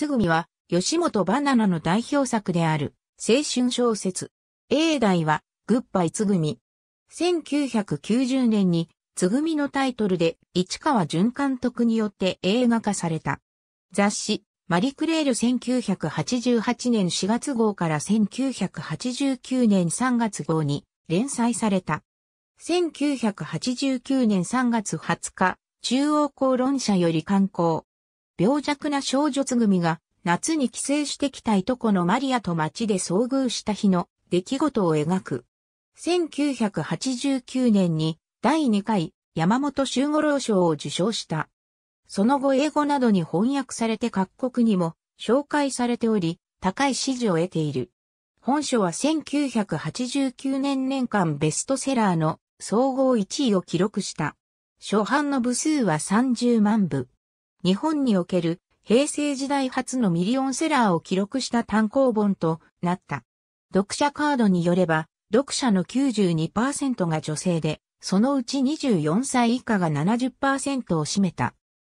つぐみは、吉本バナナの代表作である、青春小説。英代は、グッバイつぐみ。1990年に、つぐみのタイトルで、市川淳監督によって映画化された。雑誌、マリクレール1988年4月号から1989年3月号に連載された。1989年3月20日、中央公論社より刊行。病弱な少女つぐみが、夏に帰省してきたいとこのマリアと街で遭遇した日の出来事を描く。1989年に第2回山本周五郎賞を受賞した。その後英語などに翻訳されて各国にも紹介されており、高い支持を得ている。本書は1989年年間ベストセラーの総合1位を記録した。初版の部数は30万部。日本における平成時代初のミリオンセラーを記録した単行本となった。読者カードによれば、読者の92%が女性で、そのうち24歳以下が70%を占めた。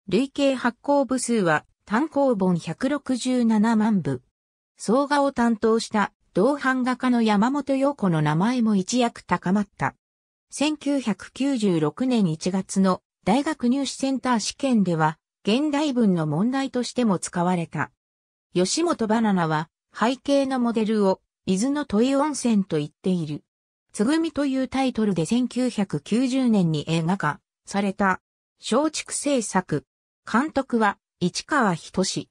累計発行部数は単行本167万部。総画を担当した同版画家の山本陽子の名前も一躍高まった。1996年1月の大学入試センター試験では現代文の問題としても使われた。吉本バナナは背景のモデルを伊豆の問い温泉と言っている。つぐみというタイトルで1990年に映画化された松竹制作。監督は市川仁志。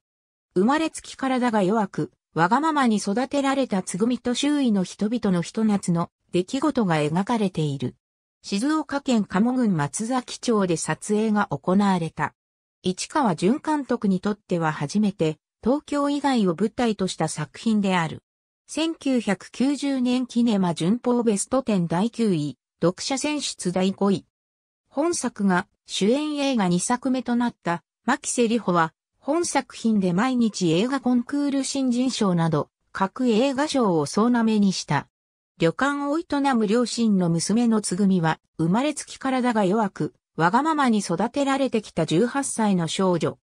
生まれつき体が弱く、わがままに育てられたつぐみと周囲の人々の一夏の出来事が描かれている。静岡県鴨郡松崎町で撮影が行われた。市川淳監督にとっては初めて東京以外を舞台とした作品である。1990年キネマ順法ベスト10第9位、読者選出第5位。本作が主演映画2作目となった牧瀬里穂は本作品で毎日映画コンクール新人賞など各映画賞を総なめにした。旅館を営む両親の娘のつぐみは生まれつき体が弱くわがままに育てられてきた18歳の少女。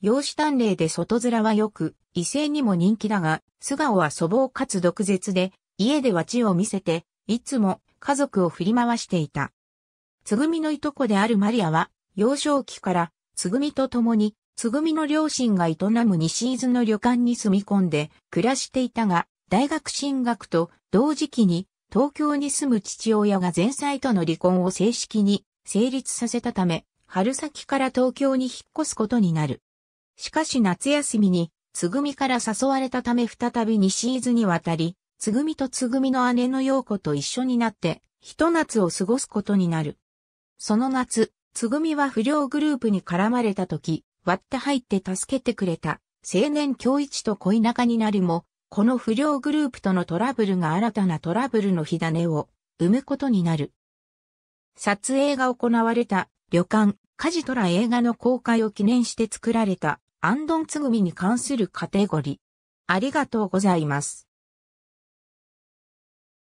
養子短麗で外面は良く、異性にも人気だが、素顔は粗暴かつ毒舌で、家では地を見せて、いつも家族を振り回していた。つぐみのいとこであるマリアは、幼少期から、つぐみと共に、つぐみの両親が営む西伊豆の旅館に住み込んで暮らしていたが、大学進学と同時期に東京に住む父親が前妻との離婚を正式に成立させたため、春先から東京に引っ越すことになる。しかし夏休みに、つぐみから誘われたため再び西伊豆に渡り、つぐみとつぐみの姉の陽子と一緒になって、一夏を過ごすことになる。その夏、つぐみは不良グループに絡まれた時、割って入って助けてくれた、青年京一と恋仲になるも、この不良グループとのトラブルが新たなトラブルの火種を生むことになる。撮影が行われた旅館、カジトラ映画の公開を記念して作られた、アンドンつぐみに関するカテゴリー。ありがとうございます。